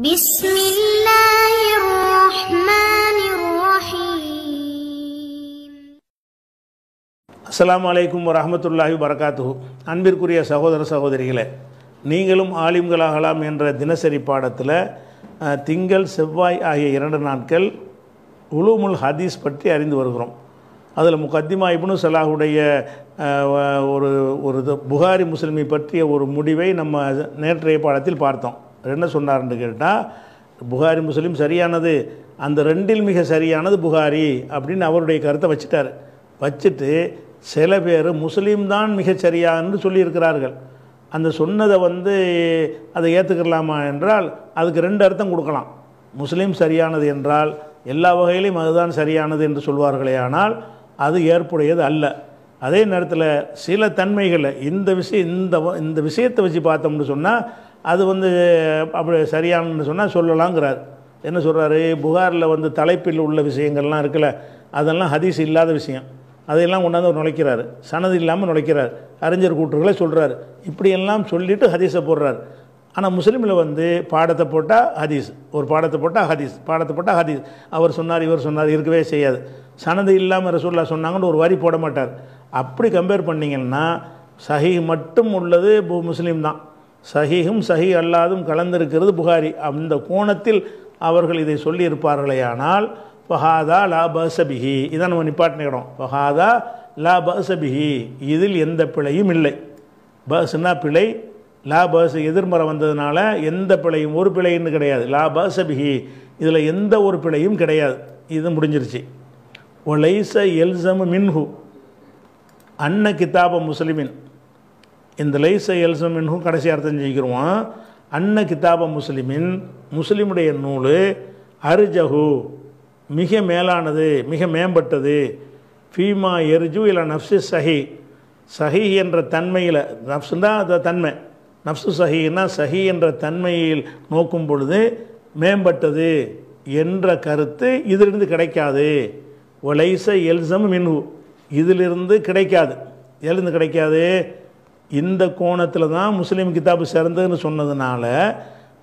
بسم الله الرحمن الرحيم அஸ்லாம் வலைக்கும் வரமத்துல்லாஹி வரகாத்து அன்பிற்குரிய சகோதர சகோதரிகளே நீங்களும் ஆலிம்களாகலாம் என்ற தினசரி பாடத்தில் திங்கள் செவ்வாய் ஆகிய இரண்டு நாட்கள் உலூமுல் ஹதீஸ் பற்றி அறிந்து வருகிறோம் அதில் முகத்திமா இப்னு சலாஹுடைய ஒரு ஒரு புகாரி முஸ்லிமை பற்றிய ஒரு முடிவை நம்ம நேற்றைய பாடத்தில் பார்த்தோம் என்ன சொன்னார்னு கேட்டால் புகாரி முஸ்லீம் சரியானது அந்த ரெண்டில் மிக சரியானது புகாரி அப்படின்னு அவருடைய கருத்தை வச்சுட்டார் வச்சுட்டு சில பேர் முஸ்லீம் தான் மிகச்சரியான்னு சொல்லியிருக்கிறார்கள் அந்த சொன்னதை வந்து அதை ஏற்றுக்கலாமா என்றால் அதுக்கு ரெண்டு அர்த்தம் கொடுக்கலாம் முஸ்லீம் சரியானது என்றால் எல்லா வகையிலையும் அதுதான் சரியானது என்று சொல்வார்களே ஆனால் அது ஏற்புடையது அல்ல அதே நேரத்தில் சில தன்மைகளை இந்த விஷயம் இந்த இந்த விஷயத்தை வச்சு பார்த்தோம்னு சொன்னால் அது வந்து அப்படி சரியானு சொன்னால் சொல்லலாங்கிறார் என்ன சொல்கிறாரு புகாரில் வந்து தலைப்பில் உள்ள விஷயங்கள்லாம் இருக்குல்ல அதெல்லாம் ஹதீஸ் இல்லாத விஷயம் அதையெல்லாம் கொண்டாந்து அவர் நுழைக்கிறார் சனது இல்லாமல் நுழைக்கிறார் அறிஞர் கூட்டுகளை சொல்கிறார் இப்படியெல்லாம் சொல்லிவிட்டு ஹதீஸை போடுறார் ஆனால் முஸ்லீமில் வந்து பாடத்தை போட்டால் ஹதீஸ் ஒரு பாடத்தை போட்டால் ஹதீஸ் பாடத்தை போட்டால் ஹதீஸ் அவர் சொன்னார் இவர் சொன்னார் இருக்கவே செய்யாது சனது இல்லாமல் ரசூல்லா சொன்னாங்கன்னு ஒரு வரி போட மாட்டார் அப்படி கம்பேர் பண்ணிங்கன்னா சஹி மட்டும் உள்ளது முஸ்லீம் தான் சஹியும் சஹி அல்லாதும் கலந்திருக்கிறது புகாரி அந்த கோணத்தில் அவர்கள் இதை சொல்லியிருப்பார்களே ஆனால் பஹாதா லா பசபிஹி இதை நம்ம நிப்பாட்டினோம் பஹாதா லா பசபிஹி இதில் எந்த பிழையும் இல்லை பஸ்னா பிழை லாபஸ் எதிர்மறை வந்ததுனால எந்த பிழையும் ஒரு பிழைன்னு கிடையாது லாபஸ் பிஹி இதில் எந்த ஒரு பிழையும் கிடையாது இது முடிஞ்சிருச்சு ஒலைச எல்சம் மின்ஹு அன்ன கித்தாப முஸ்லிமின் இந்த லைச எல்சம் மின்ஹு கடைசி அர்த்தம் செஞ்சுக்கிறோம் அன்ன கித்தாப முஸ்லிமின் முஸ்லீமுடைய நூல் அருஜஹு மிக மேலானது மிக மேம்பட்டது ஃபீமா எரிஜு இல்லை நஃப்ஸு சஹி சஹி என்ற தன்மையில் தான் அந்த தன்மை நப்சு சஹின்னா சஹி என்ற தன்மையில் நோக்கும் பொழுது மேம்பட்டது என்ற கருத்து இதிலிருந்து கிடைக்காது ஒலைச எல்சம் மின்ஹு இதிலிருந்து கிடைக்காது எதுலேருந்து கிடைக்காது இந்த கோணத்தில் தான் முஸ்லீம் கிதாபு சிறந்ததுன்னு சொன்னதுனால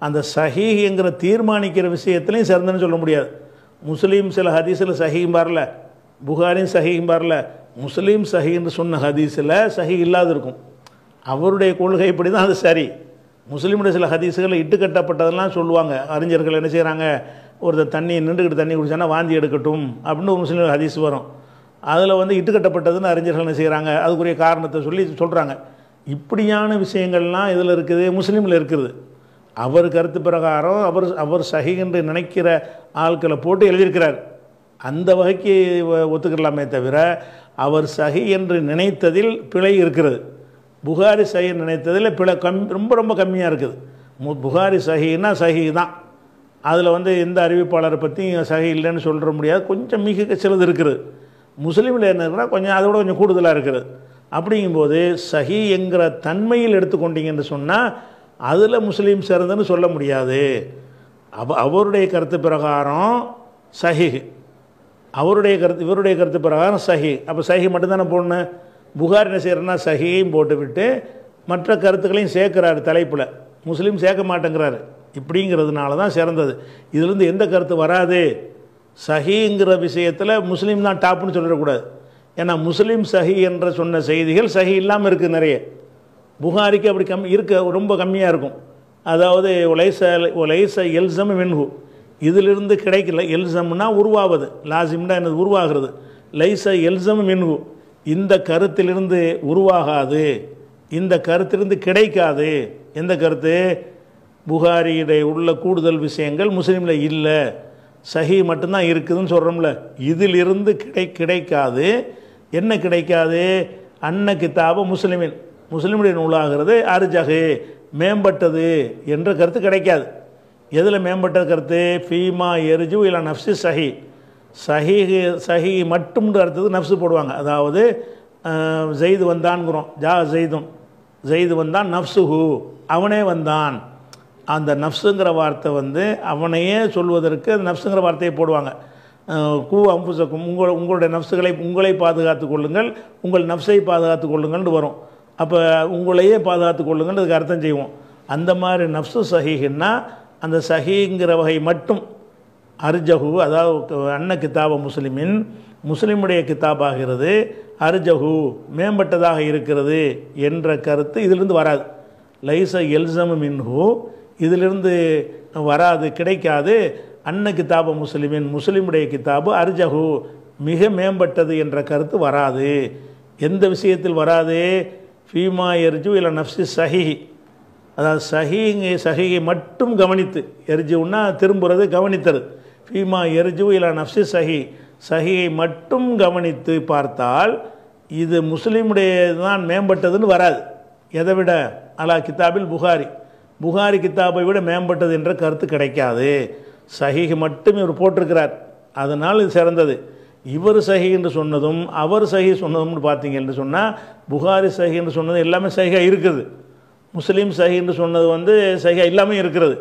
அந்த சஹிங்கிற தீர்மானிக்கிற விஷயத்துலையும் சிறந்தன்னு சொல்ல முடியாது முஸ்லீம் சில ஹதீஸில் சஹியும் பாரல புகாரியும் சஹியும் பாரல முஸ்லீம் சஹின்னு சொன்ன ஹதீஸில் சஹி இல்லாது இருக்கும் அவருடைய கொள்கை இப்படி தான் அது சரி முஸ்லீமுடைய சில ஹதீஸுகளில் இட்டுக்கட்டப்பட்டதெல்லாம் சொல்லுவாங்க அறிஞர்கள் என்ன செய்கிறாங்க ஒருத்தர் தண்ணி நின்றுக்கிட்டு தண்ணி குடிச்சானா வாந்தி எடுக்கட்டும் அப்படின்னு ஒரு முஸ்லீம் ஹதீஸ் வரும் அதில் வந்து இட்டுக்கட்டப்பட்டதுன்னு அறிஞர்கள் என்ன செய்கிறாங்க அதுக்குரிய காரணத்தை சொல்லி சொல்கிறாங்க இப்படியான விஷயங்கள்லாம் இதில் இருக்குது முஸ்லீமில் இருக்குது அவர் கருத்து பிரகாரம் அவர் அவர் சகி என்று நினைக்கிற ஆட்களை போட்டு எழுதியிருக்கிறார் அந்த வகைக்கு ஒத்துக்கிடலாமே தவிர அவர் சகி என்று நினைத்ததில் பிழை இருக்கிறது புகாரி சஹி நினைத்ததில் பில கம் ரொம்ப ரொம்ப கம்மியாக இருக்குது மு புகாரி சஹின்னா சஹி தான் அதில் வந்து எந்த அறிவிப்பாளரை பற்றியும் சஹி இல்லைன்னு சொல்கிற முடியாது கொஞ்சம் மிக சிலது இருக்குது முஸ்லீமில் என்ன இருக்குன்னா கொஞ்சம் அதை விட கொஞ்சம் கூடுதலாக இருக்குது அப்படிங்கும்போது சஹி என்கிற தன்மையில் எடுத்துக்கொண்டீங்கன்னு சொன்னால் அதில் முஸ்லீம் சிறந்துன்னு சொல்ல முடியாது அவ அவருடைய கருத்து பிரகாரம் சஹி அவருடைய கருத்து இவருடைய கருத்து பிரகாரம் சஹி அப்போ சஹி மட்டும்தானே போடணும் புகார் என்ன செய்கிறன்னா சஹியையும் போட்டுவிட்டு மற்ற கருத்துக்களையும் சேர்க்குறாரு தலைப்பில் முஸ்லீம் சேர்க்க மாட்டேங்கிறாரு இப்படிங்கிறதுனால தான் சிறந்தது இதுலேருந்து எந்த கருத்து வராது சஹிங்கிற விஷயத்தில் முஸ்லீம் தான் டாப்னு சொல்லிடக்கூடாது ஏன்னா முஸ்லீம் சஹி என்ற சொன்ன செய்திகள் சஹி இல்லாமல் இருக்குது நிறைய புகாரிக்கு அப்படி கம் இருக்க ரொம்ப கம்மியாக இருக்கும் அதாவது ஒலைச ஒலைச எல்சம் வென்ஹு இதிலிருந்து கிடைக்கல எல்சம்னா உருவாவது லாசிம்னா என்னது உருவாகிறது லைச எல்சம் மின்ஹு இந்த கருத்திலிருந்து உருவாகாது இந்த கருத்திலிருந்து கிடைக்காது எந்த கருத்து புகாரியிட உள்ள கூடுதல் விஷயங்கள் முஸ்லீமில் இல்லை சஹி மட்டும்தான் இருக்குதுன்னு சொல்கிறோம்ல இதிலிருந்து கிடை கிடைக்காது என்ன கிடைக்காது அன்ன கித்தாபு முஸ்லிமின் முஸ்லீமுடைய நூலாகிறது அருஜகு மேம்பட்டது என்ற கருத்து கிடைக்காது எதில் மேம்பட்ட கருத்து ஃபீமா எரிஜு இல்லை நஃப்சி சஹி சஹீஹு சஹி மட்டும்ன்ற அடுத்தது நஃப்ஸு போடுவாங்க அதாவது ஜெயிது வந்தான்ங்கிறோம் ஜா ஜெய்தும் ஜெய்து வந்தான் நஃப்ஸுஹு அவனே வந்தான் அந்த நஃப்ஸுங்கிற வார்த்தை வந்து அவனையே சொல்வதற்கு நஃப்ஸுங்கிற வார்த்தையை போடுவாங்க கூ அம்புசக்கும் உங்கள் உங்களுடைய நஃப்ஸுகளை உங்களை பாதுகாத்து கொள்ளுங்கள் உங்கள் நஃப்ஸை பாதுகாத்து கொள்ளுங்கள்னு வரும் அப்போ உங்களையே பாதுகாத்து கொள்ளுங்கள் அதுக்கு அர்த்தம் செய்வோம் அந்த மாதிரி நஃப்ஸு சஹிஹின்னா அந்த சஹிங்கிற வகை மட்டும் அர்ஜஹு அதாவது அன்ன கித்தாப முஸ்லிமின் முஸ்லிமுடைய கித்தாபாகிறது அர்ஜஹு மேம்பட்டதாக இருக்கிறது என்ற கருத்து இதிலிருந்து வராது லைச எல்சமு மின்ஹு இதிலிருந்து வராது கிடைக்காது அன்ன கித்தாப முஸ்லிமின் முஸ்லிமுடைய கித்தாபு அர்ஜஹு மிக மேம்பட்டது என்ற கருத்து வராது எந்த விஷயத்தில் வராது ஃபீமா எர்ஜு இல்லை நஃப்சி சஹிஹி அதாவது சஹிங்கை சஹியை மட்டும் கவனித்து எரிஜுன்னா திரும்புறது கவனித்தது ஃபீமா எரிஜு இலா நப்சி சஹி சஹியை மட்டும் கவனித்து பார்த்தால் இது முஸ்லீமுடைய தான் மேம்பட்டதுன்னு வராது எதை விட அலா கித்தாபில் புகாரி புகாரி கித்தாபை விட மேம்பட்டது என்ற கருத்து கிடைக்காது சஹிஹ் மட்டும் இவர் போட்டிருக்கிறார் அதனால் இது சிறந்தது இவர் சஹி என்று சொன்னதும் அவர் சஹி சொன்னதும்னு பார்த்தீங்க என்று சொன்னால் புகாரி சஹி என்று சொன்னது எல்லாமே சஹியாக இருக்குது முஸ்லீம் சஹி என்று சொன்னது வந்து சஹியாக இல்லாமல் இருக்கிறது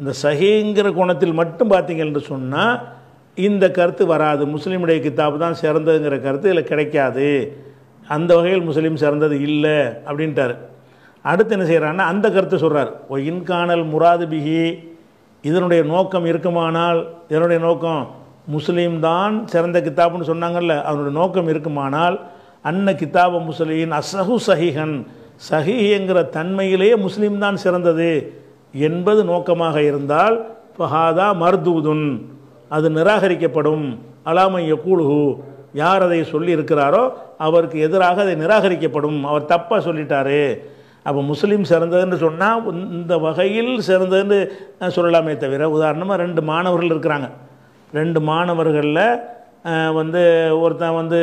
அந்த சஹிங்கிற கோணத்தில் மட்டும் பார்த்தீங்கன்னு என்று சொன்னால் இந்த கருத்து வராது முஸ்லீமுடைய கித்தாப்பு தான் சிறந்ததுங்கிற கருத்து இதில் கிடைக்காது அந்த வகையில் முஸ்லீம் சிறந்தது இல்லை அப்படின்ட்டார் அடுத்து என்ன செய்கிறான்னா அந்த கருத்தை சொல்கிறார் ஓ இன்கானல் முராது பிகி இதனுடைய நோக்கம் இருக்குமானால் இதனுடைய நோக்கம் முஸ்லீம் தான் சிறந்த கித்தாப்னு சொன்னாங்கல்ல அதனுடைய நோக்கம் இருக்குமானால் அன்ன கித்தாப முஸ்லீம் அசகு சஹிஹன் சஹிஹிங்கிற தன்மையிலேயே முஸ்லீம் தான் சிறந்தது என்பது நோக்கமாக இருந்தால் ஃபஹாதா மர்தூதுன் அது நிராகரிக்கப்படும் அலாமைய கூழுகு யார் அதை சொல்லியிருக்கிறாரோ அவருக்கு எதிராக அதை நிராகரிக்கப்படும் அவர் தப்பாக சொல்லிட்டாரு அப்போ முஸ்லீம் சிறந்ததுன்னு சொன்னால் இந்த வகையில் சிறந்ததுன்னு சொல்லலாமே தவிர உதாரணமாக ரெண்டு மாணவர்கள் இருக்கிறாங்க ரெண்டு மாணவர்களில் வந்து ஒருத்தன் வந்து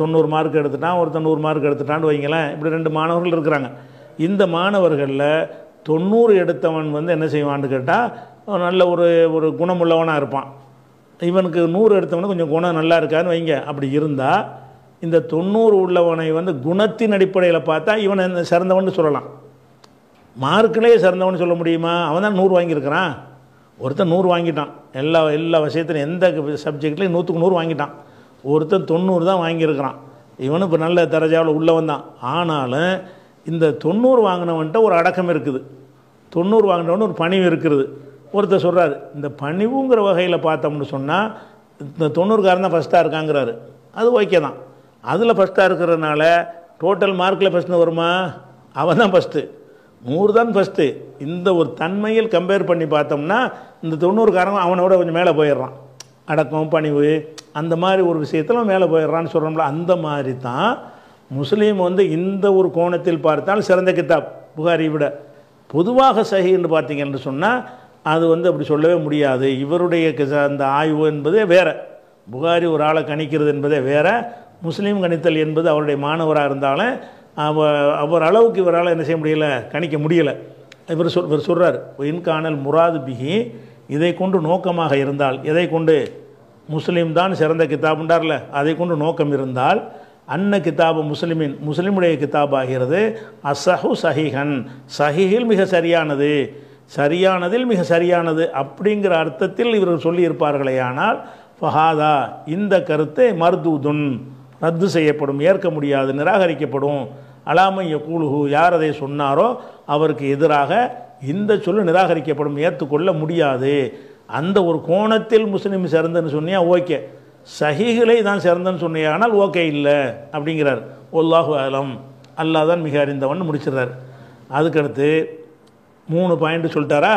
தொண்ணூறு மார்க் எடுத்துட்டான் ஒருத்தன் நூறு மார்க் எடுத்துட்டான்னு வைங்களேன் இப்படி ரெண்டு மாணவர்கள் இருக்கிறாங்க இந்த மாணவர்களில் தொண்ணூறு எடுத்தவன் வந்து என்ன செய்வான்னு கேட்டால் நல்ல ஒரு ஒரு குணமுள்ளவனாக இருப்பான் இவனுக்கு நூறு எடுத்தவனு கொஞ்சம் குணம் நல்லா இருக்கான்னு வைங்க அப்படி இருந்தால் இந்த தொண்ணூறு உள்ளவனை வந்து குணத்தின் அடிப்படையில் பார்த்தா இவனை சிறந்தவன் சொல்லலாம் மார்க்கிலே சிறந்தவன் சொல்ல முடியுமா அவன் தான் நூறு வாங்கியிருக்கிறான் ஒருத்தன் நூறு வாங்கிட்டான் எல்லா எல்லா விஷயத்திலும் எந்த சப்ஜெக்ட்லேயும் நூற்றுக்கு நூறு வாங்கிட்டான் ஒருத்தன் தொண்ணூறு தான் வாங்கியிருக்கிறான் இவனு இப்போ நல்ல தரஜாவில் உள்ளவன் தான் ஆனாலும் இந்த தொண்ணூறு வாங்கினவன்ட்ட ஒரு அடக்கம் இருக்குது தொண்ணூறு வாங்கினவன் ஒரு பணிவு இருக்கிறது ஒருத்தர் சொல்கிறாரு இந்த பணிவுங்கிற வகையில் பார்த்தோம்னு சொன்னால் இந்த தொண்ணூறுக்காரன் தான் ஃபஸ்ட்டாக இருக்காங்கிறாரு அது ஓகே தான் அதில் ஃபஸ்ட்டாக இருக்கிறதுனால டோட்டல் மார்க்கில் ஃபஸ்ட்டு வருமா அவன் தான் ஃபஸ்ட்டு நூறு தான் ஃபஸ்ட்டு இந்த ஒரு தன்மையில் கம்பேர் பண்ணி பார்த்தோம்னா இந்த தொண்ணூறுக்காரன் அவனோட கொஞ்சம் மேலே போயிடுறான் அடக்கம் பணிவு அந்த மாதிரி ஒரு விஷயத்தில் மேலே போயிடுறான்னு சொல்கிறோம்ல அந்த மாதிரி தான் முஸ்லீம் வந்து இந்த ஒரு கோணத்தில் பார்த்தால் சிறந்த கித்தாப் புகாரி விட பொதுவாக சஹி என்று பார்த்தீங்க என்று சொன்னால் அது வந்து அப்படி சொல்லவே முடியாது இவருடைய அந்த ஆய்வு என்பதே வேறு புகாரி ஒரு ஆளை கணிக்கிறது என்பதே வேறு முஸ்லீம் கணித்தல் என்பது அவருடைய மாணவராக இருந்தாலும் அவ அவர் அளவுக்கு இவரால் என்ன செய்ய முடியலை கணிக்க முடியலை இவர் சொல் இவர் சொல்கிறார் இன்கானல் முராது பிகி இதை கொண்டு நோக்கமாக இருந்தால் இதை கொண்டு முஸ்லீம் தான் சிறந்த கித்தாப்புண்டார்ல அதை கொண்டு நோக்கம் இருந்தால் அன்ன கிதாபு முஸ்லிமின் முஸ்லிமுடைய கிதாப் ஆகிறது அசஹு சஹிஹன் சஹிஹில் மிக சரியானது சரியானதில் மிக சரியானது அப்படிங்கிற அர்த்தத்தில் இவர்கள் சொல்லியிருப்பார்களே ஆனால் ஃபஹாதா இந்த கருத்தை மர்தூதுன் ரத்து செய்யப்படும் ஏற்க முடியாது நிராகரிக்கப்படும் அலாமைய கூலுகு யார் அதை சொன்னாரோ அவருக்கு எதிராக இந்த சொல்லு நிராகரிக்கப்படும் ஏற்றுக்கொள்ள முடியாது அந்த ஒரு கோணத்தில் முஸ்லீம் சிறந்துன்னு சொன்னியா ஓகே சஹீகளை தான் சிறந்தன்னு சொன்னே ஆனால் ஓகே இல்லை அப்படிங்கிறார் ஒல்லாஹு அலம் அல்லா தான் மிக அறிந்தவன் முடிச்சிடுறார் அதுக்கடுத்து மூணு பாயிண்ட் சொல்லிட்டாரா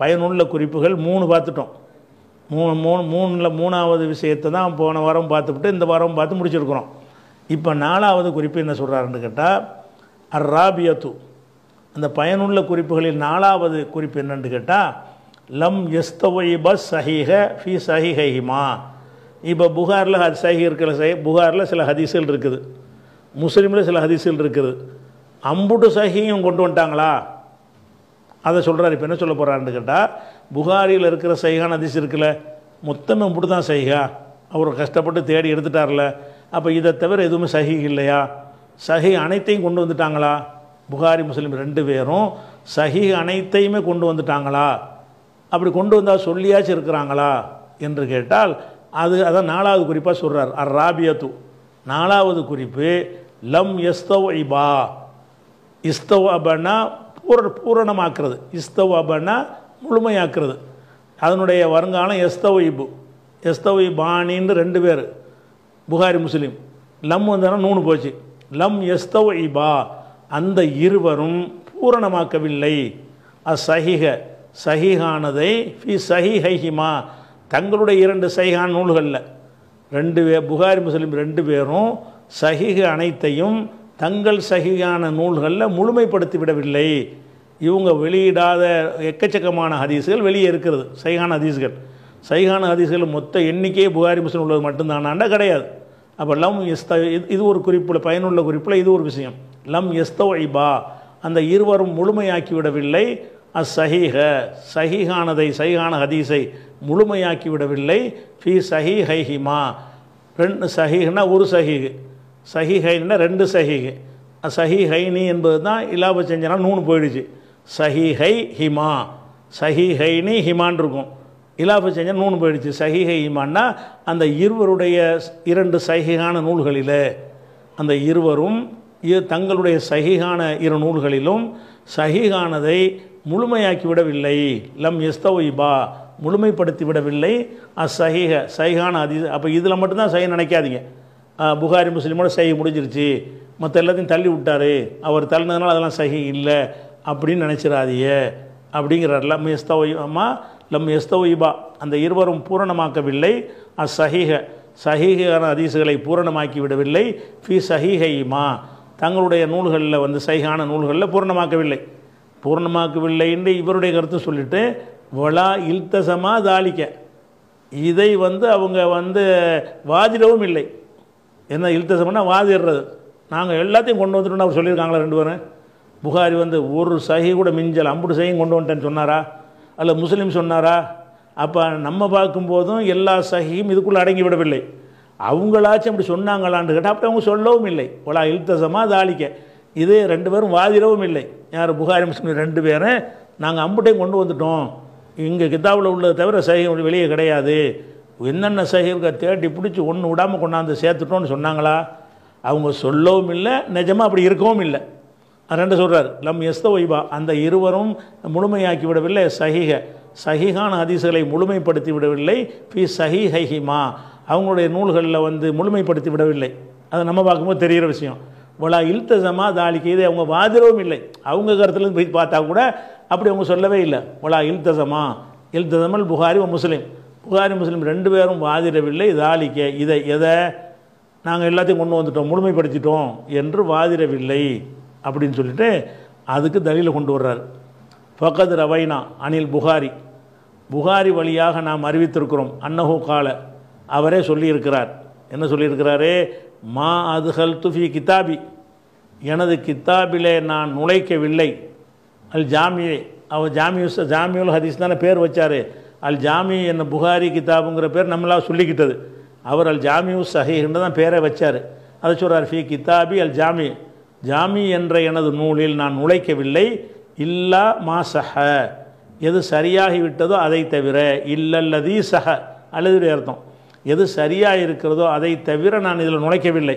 பயனுள்ள குறிப்புகள் மூணு பார்த்துட்டோம் மூணு மூணு மூணில் மூணாவது விஷயத்தை தான் போன வாரம் பார்த்துவிட்டு இந்த வாரம் பார்த்து முடிச்சிருக்கிறோம் இப்போ நாலாவது குறிப்பு என்ன சொல்கிறாருன்னு கேட்டால் அர்ராபியத்து அந்த பயனுள்ள குறிப்புகளில் நாலாவது குறிப்பு என்னென்னு கேட்டால் லம் எஸ்தவை பஸ் சஹீக ஃபி சஹிஹிமா இப்போ புகாரில் சஹி இருக்கிற சஹி புகாரில் சில ஹதீசுகள் இருக்குது முஸ்லீமில் சில ஹதீசுகள் இருக்குது அம்புட்டு சஹியும் கொண்டு வந்துட்டாங்களா அதை சொல்கிறார் இப்போ என்ன சொல்ல போகிறான்னு கேட்டால் புகாரியில் இருக்கிற சைகான ஹதீஸ் இருக்குல்ல மொத்தமே அம்புட்டு தான் சைகா அவர் கஷ்டப்பட்டு தேடி எடுத்துட்டார்ல அப்போ இதை தவிர எதுவுமே சஹி இல்லையா சஹி அனைத்தையும் கொண்டு வந்துட்டாங்களா புகாரி முஸ்லீம் ரெண்டு பேரும் சஹி அனைத்தையுமே கொண்டு வந்துட்டாங்களா அப்படி கொண்டு வந்தால் சொல்லியாச்சும் இருக்கிறாங்களா என்று கேட்டால் அது அதான் நாலாவது குறிப்பாக சொல்கிறார் அர் ராபியத்து நாலாவது குறிப்பு லம் எஸ்தவ் ஐபா இஸ்தவ் அபனா பூர பூரணமாக்குறது இஸ்தவ் அபனா முழுமையாக்குறது அதனுடைய வருங்காலம் எஸ்தவ் ஐபு எஸ்தவ் இபானின்னு ரெண்டு பேர் புகாரி முஸ்லீம் லம் வந்தனா நூணு போச்சு லம் எஸ்தவ் ஐபா அந்த இருவரும் பூரணமாக்கவில்லை அசஹிக சஹிஹானதை ஃபி சஹிஹைஹிமா தங்களுடைய இரண்டு சைகான் நூல்களில் ரெண்டு பேர் புகாரி முஸ்லீம் ரெண்டு பேரும் சகிக அனைத்தையும் தங்கள் சகிகான நூல்களில் முழுமைப்படுத்தி விடவில்லை இவங்க வெளியிடாத எக்கச்சக்கமான ஹதீஸுகள் வெளியே இருக்கிறது சைகான ஹதீஸ்கள் சைகான ஹதீஸ்கள் மொத்த எண்ணிக்கையே புகாரி முஸ்லீம் உள்ளது மட்டும்தானாண்டா கிடையாது அப்போ லம் எஸ்த இது ஒரு குறிப்பில் பயனுள்ள குறிப்பில் இது ஒரு விஷயம் லம் எஸ்தோ ஐபா அந்த இருவரும் முழுமையாக்கி விடவில்லை அசஹீஹ சஹீஹ சஹீஹானதை சஹீஹான ஹதீஸை முழுமையாக்கி விடவில்லை ஃபி சஹி ஹைஹிமா ரெண்டு சஹீஹ்னா ஒரு சஹி சஹிஹைன்னா ரெண்டு சஹி ஹைனி என்பது தான் இலாப செஞ்சனா நூணு போயிடுச்சு ஹை ஹிமா ஹைனி ஹிமான் இருக்கும் இலாப செஞ்ச நூணு போயிடுச்சு சஹிஹை ஹிமான்னா அந்த இருவருடைய இரண்டு சஹிகான நூல்களில் அந்த இருவரும் தங்களுடைய சஹிஹான இரு நூல்களிலும் சஹிஹானதை முழுமையாக்கி விடவில்லை லம் எஸ்தவைபா முழுமைப்படுத்தி விடவில்லை அஸ் சஹிக சைகான அதி அப்போ இதில் மட்டும்தான் சை நினைக்காதீங்க புகாரி முஸ்லீமோட சை முடிஞ்சிருச்சு மற்ற எல்லாத்தையும் தள்ளி விட்டார் அவர் தள்ளினதுனால அதெல்லாம் சஹி இல்லை அப்படின்னு நினச்சிடாதிய அப்படிங்கிறார் லம் எஸ்தவைமா லம் எஸ்தவைபா அந்த இருவரும் பூரணமாக்கவில்லை அஸ் சஹிக சஹீகான அதிசுகளை பூரணமாக்கி விடவில்லை ஃபி சஹிஹைமா தங்களுடைய நூல்களில் வந்து சைகான நூல்களில் பூரணமாக்கவில்லை பூர்ணமாக்கவில்லை என்று இவருடைய கருத்து சொல்லிட்டு வளா இல்தசமாக தாளிக்க இதை வந்து அவங்க வந்து வாதிடவும் இல்லை என்ன இல்த்தசமனா வாதிடுறது நாங்கள் எல்லாத்தையும் கொண்டு வந்துட்டோம்னு அவர் சொல்லியிருக்காங்களா ரெண்டு பேரும் புகாரி வந்து ஒரு சகி கூட மிஞ்சல் அம்புடு சகையும் கொண்டு வந்துட்டேன்னு சொன்னாரா அல்ல முஸ்லீம் சொன்னாரா அப்போ நம்ம பார்க்கும்போதும் எல்லா சகியும் இதுக்குள்ளே அடங்கி விடவில்லை அவங்களாச்சும் அப்படி சொன்னாங்களான்னு கேட்டால் அப்படி அவங்க சொல்லவும் இல்லை வலா இல்தசமாக தாளிக்க இது ரெண்டு பேரும் வாதிடவும் இல்லை யார் புகாரி முஸ்லீம் ரெண்டு பேரை நாங்கள் அம்புட்டையும் கொண்டு வந்துட்டோம் இங்கே கிதாவில் உள்ளதை தவிர சைகை வெளியே கிடையாது என்னென்ன சைகைகளை தேடி பிடிச்சி ஒன்று விடாமல் கொண்டாந்து சேர்த்துட்டோன்னு சொன்னாங்களா அவங்க சொல்லவும் இல்லை நிஜமாக அப்படி இருக்கவும் இல்லை ரெண்டு சொல்கிறார் நம் எஸ்த ஒய்பா அந்த இருவரும் முழுமையாக்கி விடவில்லை சஹிக சஹிகான ஹதீசுகளை முழுமைப்படுத்தி விடவில்லை பி சஹி ஹைஹிமா அவங்களுடைய நூல்களில் வந்து முழுமைப்படுத்தி விடவில்லை அதை நம்ம பார்க்கும்போது தெரிகிற விஷயம் இவ்வளோ இழுத்தசமாக தாலி இது அவங்க வாதிரவும் இல்லை அவங்க கருத்துலேருந்து போய் பார்த்தா கூட அப்படி அவங்க சொல்லவே இல்லை இவ்வளோ இல்தசமா இல்தசமல் புகாரி முஸ்லீம் புகாரி முஸ்லீம் ரெண்டு பேரும் வாதிரவில்லை தாலிக்க இதை எதை நாங்கள் எல்லாத்தையும் கொண்டு வந்துட்டோம் முழுமைப்படுத்திட்டோம் என்று வாதிடவில்லை அப்படின்னு சொல்லிட்டு அதுக்கு தலியில் கொண்டு வர்றார் ஃபகத் ரவைனா அனில் புகாரி புகாரி வழியாக நாம் அறிவித்திருக்கிறோம் அன்னஹோ கால அவரே சொல்லியிருக்கிறார் என்ன சொல்லியிருக்கிறாரே மா அதுஹல் துஃபி கிதாபி எனது கித்தாபிலே நான் நுழைக்கவில்லை அல் ஜாமியே அவர் ஜாமியூஸ் ஜாமியுல் ஹதீஸ் தானே பேர் வச்சார் அல் ஜாமி என்ன புகாரி கிதாபுங்கிற பேர் நம்மளால் சொல்லிக்கிட்டது அவர் அல் ஜாமியு என்று தான் பேரை வச்சார் அதை சொல்கிறார் ஃபி கித்தாபி அல் ஜாமி ஜாமி என்ற எனது நூலில் நான் நுழைக்கவில்லை இல்லா மா சஹ எது சரியாகிவிட்டதோ அதை தவிர இல்லல்லதீ சஹ அல்லது அர்த்தம் எது சரியாக இருக்கிறதோ அதை தவிர நான் இதில் நுழைக்கவில்லை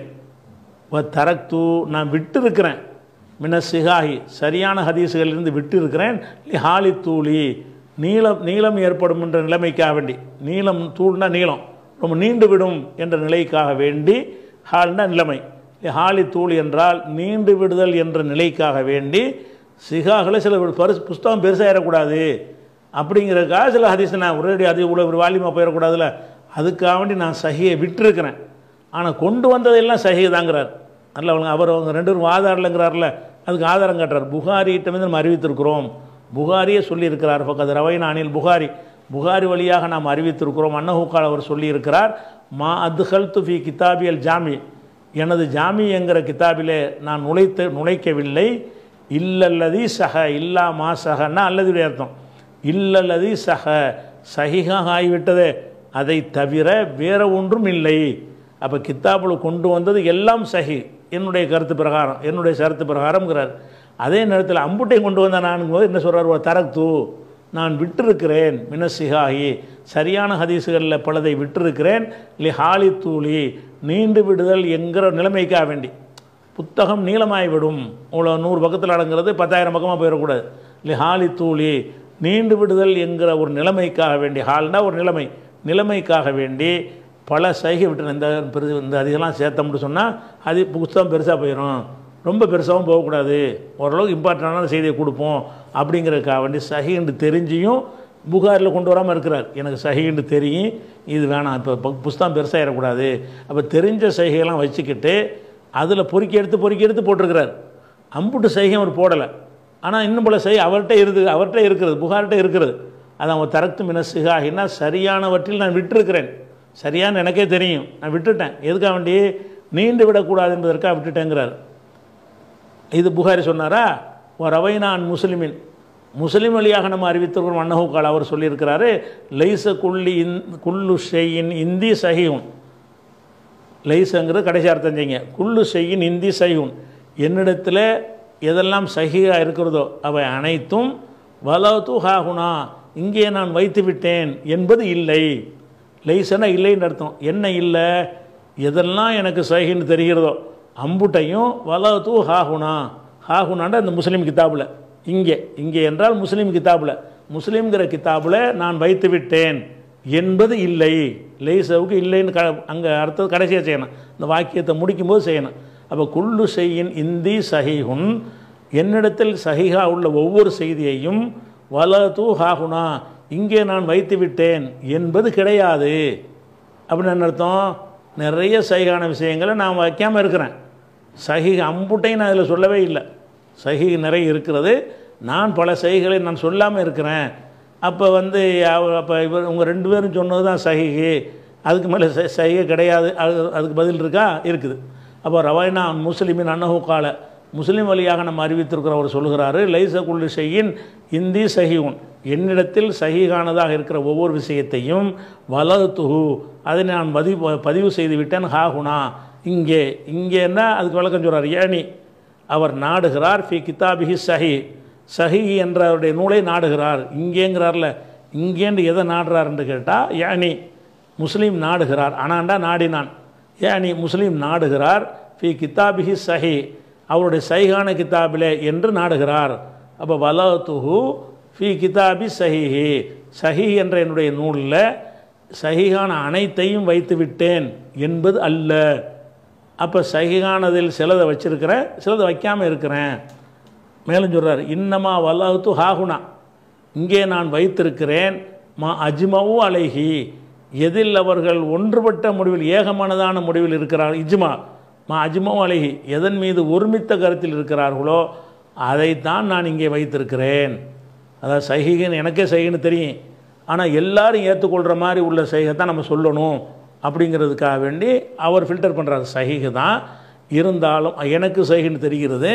தரக்து நான் விட்டு இருக்கிறேன் மின சிகாஹி சரியான ஹதீஸுகளிலிருந்து விட்டு இருக்கிறேன் ஹாலி தூளி நீளம் நீளம் ஏற்படும் என்ற நிலைமைக்காக வேண்டி நீளம் தூள்னா நீளம் ரொம்ப நீண்டு விடும் என்ற நிலைக்காக வேண்டி ஹால்னா நிலைமை ஹாலி தூள் என்றால் நீண்டு விடுதல் என்ற நிலைக்காக வேண்டி சிகாகளை சில பரிசு புஸ்தகம் பெருசாகிடக்கூடாது அப்படிங்கிறதுக்காக சில ஹதீஸ் நான் ஒரேடி அது இவ்வளோ ஒரு வால்யூமாக போயிடக்கூடாதுல்ல அதுக்காக வேண்டி நான் சகியை விட்டுருக்கிறேன் ஆனால் கொண்டு வந்ததெல்லாம் சகியை தாங்கிறார் நல்ல அவங்க அவர் அவங்க ரெண்டு பேரும் இல்லைங்கிறார்ல அதுக்கு ஆதாரம் காட்டுறார் வந்து நம்ம அறிவித்திருக்கிறோம் புகாரியே சொல்லியிருக்கிறார் பக்கத்து ரவையின் அணில் புகாரி புகாரி வழியாக நாம் அறிவித்திருக்கிறோம் அன்னஹூக்கால் அவர் சொல்லியிருக்கிறார் மா அத்ஹல் துஃபி கிதாபியல் ஜாமி எனது ஜாமி என்கிற கிதாபிலே நான் நுழைத்து நுழைக்கவில்லை இல்லல்லதி சக இல்லா மா அல்லது அல்லதுடைய அர்த்தம் இல்லல்லதி சக சகிகாக ஆகிவிட்டதே அதை தவிர வேற ஒன்றும் இல்லை அப்போ கித்தாபுல கொண்டு வந்தது எல்லாம் சஹி என்னுடைய கருத்து பிரகாரம் என்னுடைய கருத்து பிரகாரம்ங்கிறார் அதே நேரத்தில் அம்புட்டையும் கொண்டு வந்த போது என்ன சொல்கிறார் தரத்து நான் விட்டிருக்கிறேன் மினசிகாகி சரியான ஹதீஸுகளில் பலதை விட்டிருக்கிறேன் லி ஹாலி தூளி நீண்டு விடுதல் என்கிற நிலைமைக்காக வேண்டி புத்தகம் நீளமாகிவிடும் உங்களை நூறு பக்கத்தில் அடங்குறது பத்தாயிரம் பக்கமாக போயிடக்கூடாது லி ஹாலி தூளி நீண்டு விடுதல் என்கிற ஒரு நிலைமைக்காக வேண்டி ஹால்னா ஒரு நிலைமை நிலைமைக்காக வேண்டி பல சைகை விட்டு இந்த பெரு இந்த அதிகெல்லாம் சேர்த்தோம்னு சொன்னால் அது புத்தகம் பெருசாக போயிடும் ரொம்ப பெருசாகவும் போகக்கூடாது ஓரளவுக்கு இம்பார்ட்டண்டான செய்தியை கொடுப்போம் அப்படிங்கிறதுக்காக வேண்டி என்று தெரிஞ்சியும் புகாரில் கொண்டு வராமல் இருக்கிறார் எனக்கு என்று தெரியும் இது வேணாம் இப்போ புஸ்தகம் பெருசாக பெருசாகிடக்கூடாது அப்போ தெரிஞ்ச சைகையெல்லாம் வச்சுக்கிட்டு அதில் பொறுக்கி எடுத்து பொறுக்கி எடுத்து போட்டிருக்கிறார் அம்புட்டு சைகை அவர் போடலை ஆனால் இன்னும் போல் சை அவர்கிட்ட இருக்குது அவர்கிட்ட இருக்கிறது புகார்கிட்ட இருக்கிறது அது அவன் தரத்து மினசுகாகினா சரியானவற்றில் நான் விட்டுருக்கிறேன் சரியான எனக்கே தெரியும் நான் விட்டுட்டேன் எதுக்காக வேண்டி நீண்டு விடக்கூடாது என்பதற்காக விட்டுட்டேங்கிறார் இது புகாரி சொன்னாரா ரவை நான் முஸ்லிமின் முஸ்லீம் வழியாக நம்ம அறிவித்திருக்கிறோம் அன்னஹூக்கால் அவர் சொல்லியிருக்கிறாரு லைச குள்ளி இந் குல்லு ஷெய்யின் இந்தி சகிவும் லைசங்கிறது கடைசி அர்த்தம் செய்யுங்க குல்லு ஷெய்யின் இந்தி சஹியூன் என்னிடத்தில் எதெல்லாம் சஹியாக இருக்கிறதோ அவை அனைத்தும் வலது ஹாகுனா இங்கே நான் வைத்து விட்டேன் என்பது இல்லை லைசனாக இல்லைன்னு அர்த்தம் என்ன இல்லை எதெல்லாம் எனக்கு சைகின்னு தெரிகிறதோ அம்புட்டையும் வலது ஹாகுனா ஹாகுனாண்ட இந்த முஸ்லீம் கித்தாபில் இங்கே இங்கே என்றால் முஸ்லீம் கித்தாபில் முஸ்லீம்கிற கித்தாபில் நான் வைத்து விட்டேன் என்பது இல்லை லைசவுக்கு இல்லைன்னு க அங்கே அர்த்தம் கடைசியாக செய்யணும் இந்த வாக்கியத்தை முடிக்கும்போது செய்யணும் அப்போ குள்ளு செய்யின் இந்தி சஹிஹுன் என்னிடத்தில் சஹிஹா உள்ள ஒவ்வொரு செய்தியையும் வல தூ ஹாகுனா இங்கே நான் வைத்து விட்டேன் என்பது கிடையாது அப்படின்னு அர்த்தம் நிறைய சகிகான விஷயங்களை நான் வைக்காமல் இருக்கிறேன் சகி அம்புட்டையும் நான் அதில் சொல்லவே இல்லை சகி நிறைய இருக்கிறது நான் பல சகிகளை நான் சொல்லாமல் இருக்கிறேன் அப்போ வந்து அப்போ இவர் உங்கள் ரெண்டு பேரும் சொன்னது தான் சகிகி அதுக்கு மேலே சகிகை கிடையாது அது அதுக்கு பதில் இருக்கா இருக்குது அப்போ ரவாயினா முஸ்லீமின் அன்னஹூ காலை முஸ்லீம் வழியாக நம்ம அறிவித்திருக்கிறவர் சொல்கிறாரு லைச குல்லு ஷெயின் இந்தி சஹியூன் என்னிடத்தில் சஹிகானதாக இருக்கிற ஒவ்வொரு விஷயத்தையும் வலது துகு அதை நான் பதிவு பதிவு செய்து விட்டேன் ஹாகுனா இங்கே இங்கேன்னா அதுக்கு விளக்கம் சொல்கிறார் ஏனி அவர் நாடுகிறார் ஃபி கிதாபிஹி சஹி சஹி என்ற அவருடைய நூலை நாடுகிறார் இங்கேங்கிறார்ல இங்கேண்டு எதை என்று கேட்டால் ஏனி முஸ்லீம் நாடுகிறார் ஆனாண்டா நாடினான் ஏனி முஸ்லீம் நாடுகிறார் ஃபி கிதாபிஹி சஹி அவருடைய சைகான கிதாபிலே என்று நாடுகிறார் அப்போ வலத்துஹு ஃபி கிதாபி சஹிஹி சஹி என்ற என்னுடைய நூலில் சஹிகான அனைத்தையும் வைத்து விட்டேன் என்பது அல்ல அப்போ சஹிகானதில் சிலதை வச்சுருக்கிறேன் சிலதை வைக்காமல் இருக்கிறேன் மேலும் சொல்கிறார் இன்னமா வல்லாத்து ஹாகுனா இங்கே நான் வைத்திருக்கிறேன் மா அஜ்மாவும் அழகி எதில் அவர்கள் ஒன்றுபட்ட முடிவில் ஏகமானதான முடிவில் இருக்கிறார் இஜ்மா மா அஜ்மோ அழகி எதன் மீது ஒருமித்த கருத்தில் இருக்கிறார்களோ அதைத்தான் நான் இங்கே வைத்திருக்கிறேன் அதான் சைகைன்னு எனக்கே சைகின்னு தெரியும் ஆனால் எல்லாரும் ஏற்றுக்கொள்கிற மாதிரி உள்ள சைகை தான் நம்ம சொல்லணும் அப்படிங்கிறதுக்காக வேண்டி அவர் ஃபில்டர் பண்ணுறாரு சைகை தான் இருந்தாலும் எனக்கு சைகைன்னு தெரிகிறது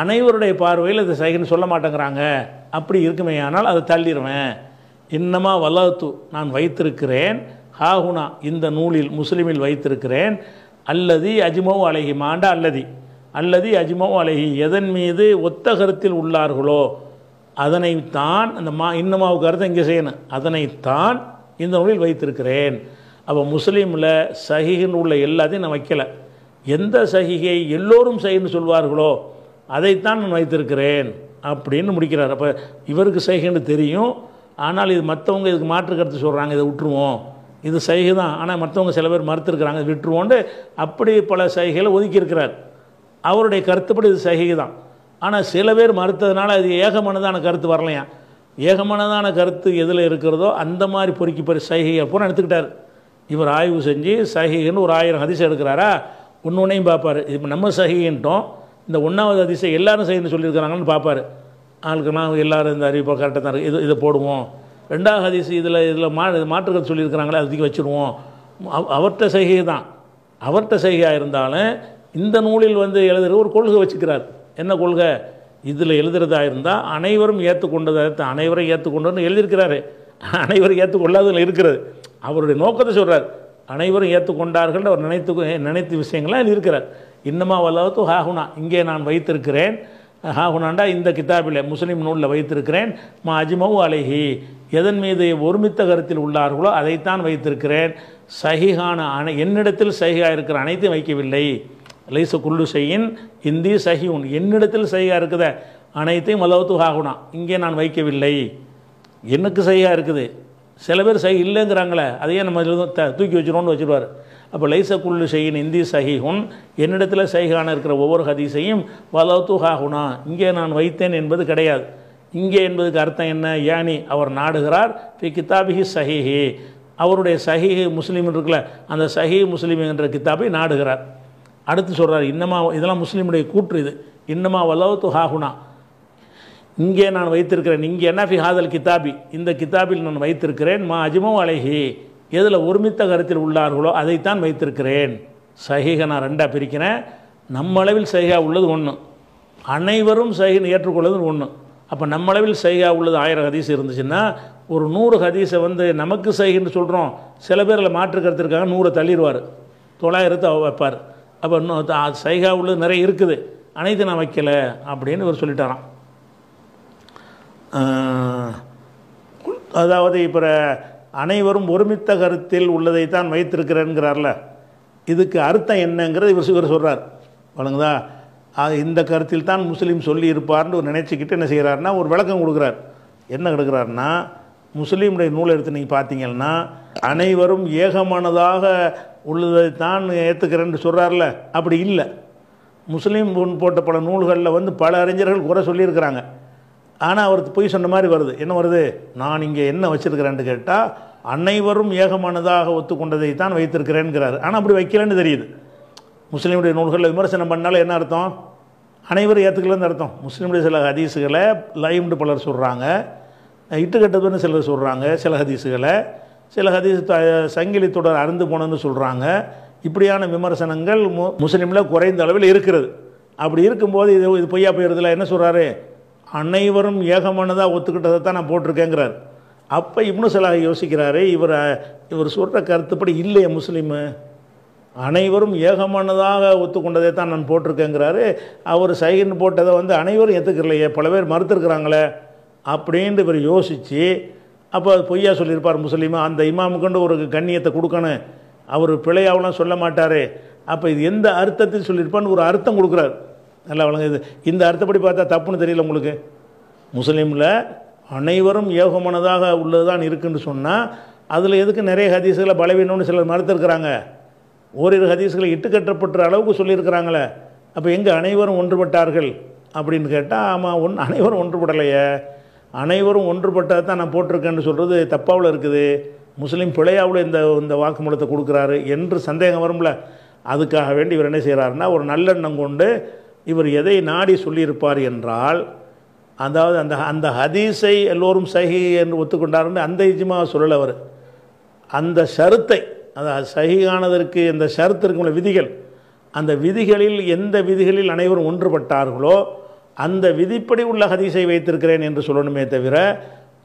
அனைவருடைய பார்வையில் இது சைகைன்னு சொல்ல மாட்டேங்கிறாங்க அப்படி இருக்குமே ஆனால் அதை தள்ளிடுவேன் இன்னமா வல்லத்து நான் வைத்திருக்கிறேன் ஹாகுனா இந்த நூலில் முஸ்லீமில் வைத்திருக்கிறேன் அல்லது அஜிமோ அழகி மாண்ட அல்லதி அல்லது அஜிமோ அழகி எதன் மீது ஒத்த கருத்தில் உள்ளார்களோ அதனைத்தான் அந்த மா இன்னமாவு கருத்தை இங்கே செய்யணும் அதனைத்தான் இந்த நூலில் வைத்திருக்கிறேன் அப்போ முஸ்லீமில் சகிகள் உள்ள எல்லாத்தையும் நான் வைக்கலை எந்த சகிகை எல்லோரும் சகின்னு சொல்வார்களோ அதைத்தான் நான் வைத்திருக்கிறேன் அப்படின்னு முடிக்கிறார் அப்போ இவருக்கு சகின்னு தெரியும் ஆனால் இது மற்றவங்க இதுக்கு மாற்று கருத்து சொல்கிறாங்க இதை விட்டுருவோம் இது சைகை தான் ஆனால் மற்றவங்க சில பேர் மறுத்துருக்குறாங்க விட்டுருவோண்டு அப்படி பல சைகைகளை ஒதுக்கியிருக்கிறார் அவருடைய கருத்துப்படி இது சைகை தான் ஆனால் சில பேர் மறுத்ததுனால அது ஏகமனதான கருத்து வரலையா ஏகமனதான கருத்து எதில் இருக்கிறதோ அந்த மாதிரி பொறுக்கி பொறி சைகையை அப்போ எடுத்துக்கிட்டார் இவர் ஆய்வு செஞ்சு சைகைன்னு ஒரு ஆயிரம் அதிசயம் எடுக்கிறாரா ஒன்றையும் பார்ப்பார் இப்போ நம்ம சகிகின்ட்டோம் இந்த ஒன்றாவது அதிசயம் எல்லாரும் செய்யணும்னு சொல்லியிருக்கிறாங்கன்னு பார்ப்பார் ஆளுக்கெல்லாம் எல்லாரும் இந்த அறிவிப்பாக கரெக்டாக தான் இருக்குது இது இதை போடுவோம் ரெண்டாவது ஹதீஸ் இதில் இதில் மா மாற்றுகள் சொல்லியிருக்கிறாங்களே அதுக்கு வச்சுருவோம் அவர்கிட்ட செய்கை தான் அவர்கிட்ட செய்கையாக இருந்தாலும் இந்த நூலில் வந்து எழுதுகிற ஒரு கொள்கை வச்சுக்கிறார் என்ன கொள்கை இதில் எழுதுகிறதா இருந்தால் அனைவரும் ஏற்றுக்கொண்டதாக அனைவரும் ஏற்றுக்கொண்டுன்னு எழுதியிருக்கிறாரு அனைவரும் ஏற்றுக்கொள்ளாததில் இருக்கிறது அவருடைய நோக்கத்தை சொல்கிறார் அனைவரும் ஏற்றுக்கொண்டார்கள் அவர் நினைத்து நினைத்த விஷயங்கள்லாம் இருக்கிறார் இன்னமா வல்லவத்து ஹாகுனா இங்கே நான் வைத்திருக்கிறேன் ஹாகுனாண்டா இந்த கிதாபில் முஸ்லீம் நூலில் வைத்திருக்கிறேன் மா அஜிமவு அலைஹி எதன் மீது ஒருமித்த கருத்தில் உள்ளார்களோ அதைத்தான் வைத்திருக்கிறேன் சஹிஹான அனை என்னிடத்தில் சஹியாக இருக்கிற அனைத்தையும் வைக்கவில்லை லைச குல்லு செய்யின் இந்தி உன் என்னிடத்தில் சஹியாக இருக்கிற அனைத்தையும் மலவத்து ஹாகுனா இங்கே நான் வைக்கவில்லை எனக்கு சஹியாக இருக்குது சில பேர் சஹி இல்லைங்கிறாங்களே அதையே நம்ம தூக்கி வச்சுருவோன்னு வச்சுருவார் அப்போ லைச குள்ளு செய்யின் இந்தி சஹிஹுன் என்னிடத்தில் சைகான இருக்கிற ஒவ்வொரு ஹதீஸையும் வலத்து ஹாஹுனா இங்கே நான் வைத்தேன் என்பது கிடையாது இங்கே என்பதுக்கு அர்த்தம் என்ன யானி அவர் நாடுகிறார் பி கித்தாபிஹி சஹிஹி அவருடைய சஹிஹி முஸ்லீம் இருக்குல்ல அந்த சஹி முஸ்லீம் என்ற கித்தாபை நாடுகிறார் அடுத்து சொல்கிறார் இன்னமா இதெல்லாம் முஸ்லீமுடைய கூற்று இது இன்னமா வலவத்து ஹாகுனா இங்கே நான் வைத்திருக்கிறேன் இங்கே என்ன ஃபி ஹாதல் கிதாபி இந்த கித்தாபில் நான் வைத்திருக்கிறேன் மா அஜிமோ அழகி எதில் ஒருமித்த கருத்தில் உள்ளார்களோ அதைத்தான் வைத்திருக்கிறேன் சகிகை நான் ரெண்டாக பிரிக்கிறேன் நம்மளவில் சைகா உள்ளது ஒன்று அனைவரும் சைகின்னு ஏற்றுக்கொள்வது ஒன்று அப்போ நம்மளவில் சைகா உள்ளது ஆயிரம் ஹதீஸ் இருந்துச்சுன்னா ஒரு நூறு ஹதீஸை வந்து நமக்கு சைகின்னு சொல்கிறோம் சில பேரில் மாற்று கருத்திருக்காங்க நூறை தள்ளிடுவார் தொள்ளாயிரத்தை வைப்பார் அப்போ இன்னும் சைகா உள்ளது நிறைய இருக்குது அனைத்து நான் வைக்கலை அப்படின்னு இவர் சொல்லிட்டாராம் அதாவது இப்போ அனைவரும் ஒருமித்த கருத்தில் உள்ளதை தான் வைத்திருக்கிறேங்கிறார்ல இதுக்கு அர்த்தம் என்னங்கிறது இவர் இவர் சொல்கிறார் வழங்குதா இந்த கருத்தில் தான் முஸ்லீம் சொல்லி இருப்பார்னு ஒரு நினச்சிக்கிட்டு என்ன செய்கிறாருன்னா ஒரு விளக்கம் கொடுக்குறார் என்ன கொடுக்குறாருன்னா முஸ்லீமுடைய நூலை எடுத்து நீங்கள் பார்த்தீங்கன்னா அனைவரும் ஏகமானதாக உள்ளதை தான் ஏற்றுக்கிறேன்னு சொல்கிறார்ல அப்படி இல்லை முஸ்லீம் போட்ட பல நூல்களில் வந்து பல அறிஞர்கள் குறை சொல்லியிருக்கிறாங்க ஆனால் அவருக்கு பொய் சொன்ன மாதிரி வருது என்ன வருது நான் இங்கே என்ன வச்சுருக்கிறேன்னு கேட்டால் அனைவரும் ஏகமானதாக ஒத்துக்கொண்டதை தான் வைத்திருக்கிறேன்கிறார் ஆனால் அப்படி வைக்கலன்னு தெரியுது முஸ்லீமுடைய நூல்களில் விமர்சனம் பண்ணாலும் என்ன அர்த்தம் அனைவரும் ஏற்றுக்கலன்னு அர்த்தம் முஸ்லீமுடைய சில ஹதீஸுகளை லைவ்னு பலர் சொல்கிறாங்க இட்டுக்கட்டதுன்னு சிலர் சொல்கிறாங்க சில ஹதீஸுகளை சில ஹதீஸ் த சங்கிலி தொடர் அறுந்து போனன்னு சொல்கிறாங்க இப்படியான விமர்சனங்கள் மு முஸ்லீமில் குறைந்த அளவில் இருக்கிறது அப்படி இருக்கும்போது இது இது பொய்யா போயிடுறதுல என்ன சொல்கிறாரு அனைவரும் ஏகமானதாக ஒத்துக்கிட்டதை தான் நான் போட்டிருக்கேங்கிறார் அப்போ இப்னு சலாஹ் யோசிக்கிறாரு இவர் இவர் சொல்கிற கருத்துப்படி இல்லையே முஸ்லீமு அனைவரும் ஏகமானதாக ஒத்துக்கொண்டதை தான் நான் போட்டிருக்கேங்கிறாரு அவர் சைகின்னு போட்டதை வந்து அனைவரும் ஏற்றுக்கிறலையே பல பேர் மறுத்துருக்குறாங்களே அப்படின்ட்டு இவர் யோசித்து அப்போ பொய்யா சொல்லியிருப்பார் முஸ்லீம் அந்த இமாமுக்குண்டு ஒரு கண்ணியத்தை கொடுக்கணும் அவர் பிழையாவெலாம் சொல்ல மாட்டார் அப்போ இது எந்த அர்த்தத்தில் சொல்லியிருப்பான்னு ஒரு அர்த்தம் கொடுக்குறாரு நல்லா வழங்குது இந்த அர்த்தப்படி பார்த்தா தப்புன்னு தெரியல உங்களுக்கு முஸ்லீமில் அனைவரும் ஏகமானதாக உள்ளது தான் இருக்குன்னு சொன்னால் அதில் எதுக்கு நிறைய ஹதீஸுகளை பலவீனம்னு சிலர் மறுத்துருக்குறாங்க ஓரிரு ஹதீஸுகளை இட்டு கட்டப்பட்ட அளவுக்கு சொல்லியிருக்கிறாங்களே அப்போ எங்கே அனைவரும் ஒன்றுபட்டார்கள் அப்படின்னு கேட்டால் ஆமாம் ஒன் அனைவரும் ஒன்றுபடலையே அனைவரும் ஒன்றுபட்டால் தான் நான் போட்டிருக்கேன்னு சொல்கிறது தப்பாவில் இருக்குது முஸ்லீம் பிழையாவில் இந்த இந்த வாக்குமூலத்தை கொடுக்குறாரு என்று சந்தேகம் வரும்ல அதுக்காக வேண்டி இவர் என்ன செய்கிறாருன்னா ஒரு நல்லெண்ணம் கொண்டு இவர் எதை நாடி சொல்லியிருப்பார் என்றால் அதாவது அந்த அந்த ஹதீஸை எல்லோரும் சஹி என்று ஒத்துக்கொண்டார்னு அந்த இஜிமா சொல்லலை அவர் அந்த ஷருத்தை அந்த சஹியானதற்கு இந்த ஷருத்திற்குள்ள விதிகள் அந்த விதிகளில் எந்த விதிகளில் அனைவரும் ஒன்றுபட்டார்களோ அந்த விதிப்படி உள்ள ஹதீஸை வைத்திருக்கிறேன் என்று சொல்லணுமே தவிர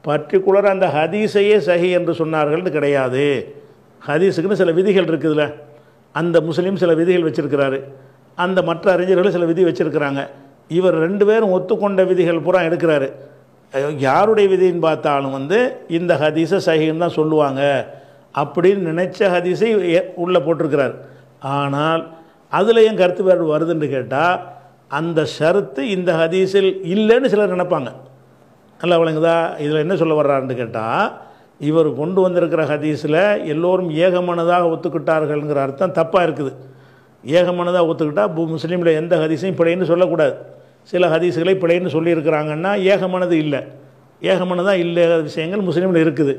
பர்டிகுலர் அந்த ஹதீஸையே சஹி என்று சொன்னார்கள்னு கிடையாது ஹதீஸுக்குன்னு சில விதிகள் இருக்குதுல்ல அந்த முஸ்லீம் சில விதிகள் வச்சிருக்கிறாரு அந்த மற்ற அறிஞர்கள் சில விதி வச்சுருக்கிறாங்க இவர் ரெண்டு பேரும் ஒத்துக்கொண்ட விதிகள் பூரா எடுக்கிறாரு யாருடைய விதின்னு பார்த்தாலும் வந்து இந்த ஹதீஸை சஹின்னு தான் சொல்லுவாங்க அப்படின்னு நினச்ச ஹதீஸை உள்ளே போட்டிருக்கிறார் ஆனால் அதில் ஏன் கருத்து வேறு வருதுன்னு கேட்டால் அந்த ஷருத்து இந்த ஹதீஸில் இல்லைன்னு சிலர் நினைப்பாங்க நல்லா விளங்குதா இதில் என்ன சொல்ல வர்றாருன்னு கேட்டால் இவர் கொண்டு வந்திருக்கிற ஹதீஸில் எல்லோரும் ஏகமானதாக ஒத்துக்கிட்டார்கள்ங்கிற அர்த்தம் தப்பாக இருக்குது ஏகமானதாக ஒத்துக்கிட்டால் பூ முஸ்லீமில் எந்த ஹதீஸையும் பிழைன்னு சொல்லக்கூடாது சில ஹதீஸுகளை பிழைன்னு சொல்லியிருக்கிறாங்கன்னா ஏகமானது இல்லை ஏகமானதாக இல்லாத விஷயங்கள் முஸ்லீமில் இருக்குது